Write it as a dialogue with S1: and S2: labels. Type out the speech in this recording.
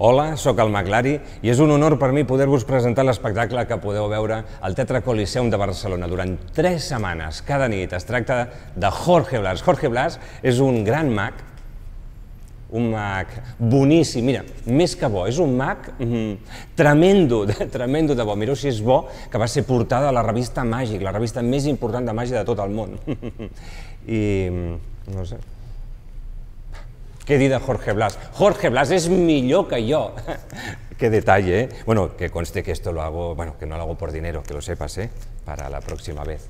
S1: Hola, sóc el Maclari i és un honor per mi poder-vos presentar l'espectacle que podeu veure al Teatre Coliseum de Barcelona durant tres setmanes, cada nit. Es tracta de Jorge Blas. Jorge Blas és un gran mag, un mag boníssim, mira, més que bo, és un mag mm, tremendo, de, tremendo de bo. Mireu si és bo que va ser portada a la revista Màgic, la revista més important de màgia de tot el món. I mm, no sé, Querida Jorge Blas, Jorge Blas es mi yo que yo. Qué detalle, ¿eh? Bueno, que conste que esto lo hago, bueno, que no lo hago por dinero, que lo sepas, ¿eh? Para la próxima vez.